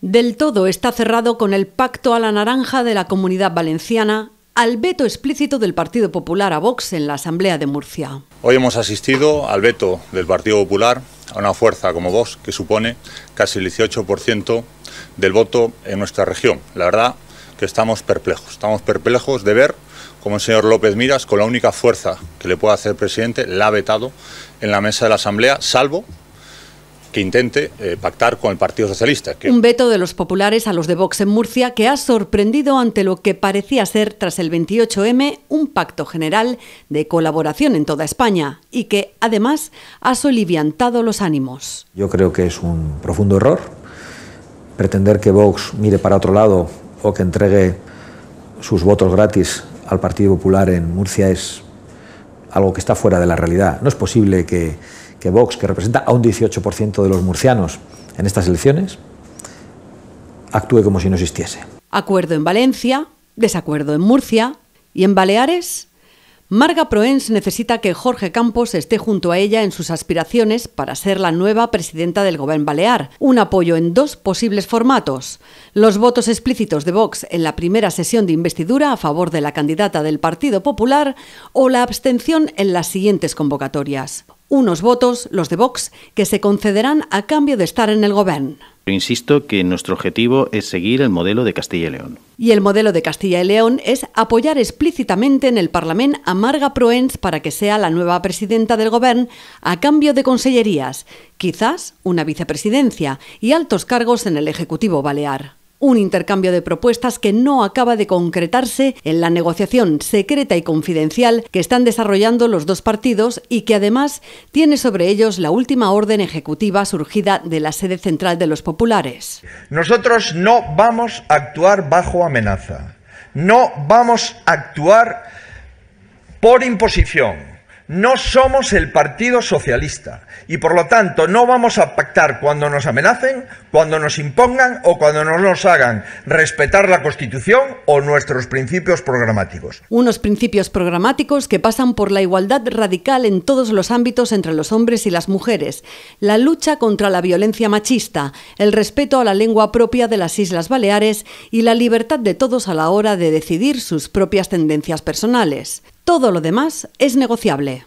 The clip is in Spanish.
Del todo está cerrado con el pacto a la naranja de la comunidad valenciana al veto explícito del Partido Popular a Vox en la Asamblea de Murcia. Hoy hemos asistido al veto del Partido Popular a una fuerza como Vox que supone casi el 18% del voto en nuestra región. La verdad que estamos perplejos, estamos perplejos de ver como el señor López Miras, con la única fuerza que le puede hacer presidente, la ha vetado en la mesa de la Asamblea, salvo que intente eh, pactar con el Partido Socialista. Un veto de los populares a los de Vox en Murcia que ha sorprendido ante lo que parecía ser, tras el 28M, un pacto general de colaboración en toda España y que, además, ha soliviantado los ánimos. Yo creo que es un profundo error pretender que Vox mire para otro lado o que entregue sus votos gratis al Partido Popular en Murcia es algo que está fuera de la realidad. No es posible que que Vox, que representa a un 18% de los murcianos en estas elecciones, actúe como si no existiese. Acuerdo en Valencia, desacuerdo en Murcia y en Baleares. Marga Proens necesita que Jorge Campos esté junto a ella en sus aspiraciones para ser la nueva presidenta del Gobierno Balear. Un apoyo en dos posibles formatos. Los votos explícitos de Vox en la primera sesión de investidura a favor de la candidata del Partido Popular o la abstención en las siguientes convocatorias unos votos, los de Vox, que se concederán a cambio de estar en el gobierno. Insisto que nuestro objetivo es seguir el modelo de Castilla y León. Y el modelo de Castilla y León es apoyar explícitamente en el Parlamento a Marga Proens para que sea la nueva presidenta del Gobierno a cambio de consellerías, quizás una vicepresidencia y altos cargos en el Ejecutivo Balear un intercambio de propuestas que no acaba de concretarse en la negociación secreta y confidencial que están desarrollando los dos partidos y que además tiene sobre ellos la última orden ejecutiva surgida de la sede central de los populares. Nosotros no vamos a actuar bajo amenaza, no vamos a actuar por imposición no somos el Partido Socialista y por lo tanto no vamos a pactar cuando nos amenacen, cuando nos impongan o cuando no nos hagan respetar la Constitución o nuestros principios programáticos. Unos principios programáticos que pasan por la igualdad radical en todos los ámbitos entre los hombres y las mujeres, la lucha contra la violencia machista, el respeto a la lengua propia de las Islas Baleares y la libertad de todos a la hora de decidir sus propias tendencias personales. Todo lo demás es negociable.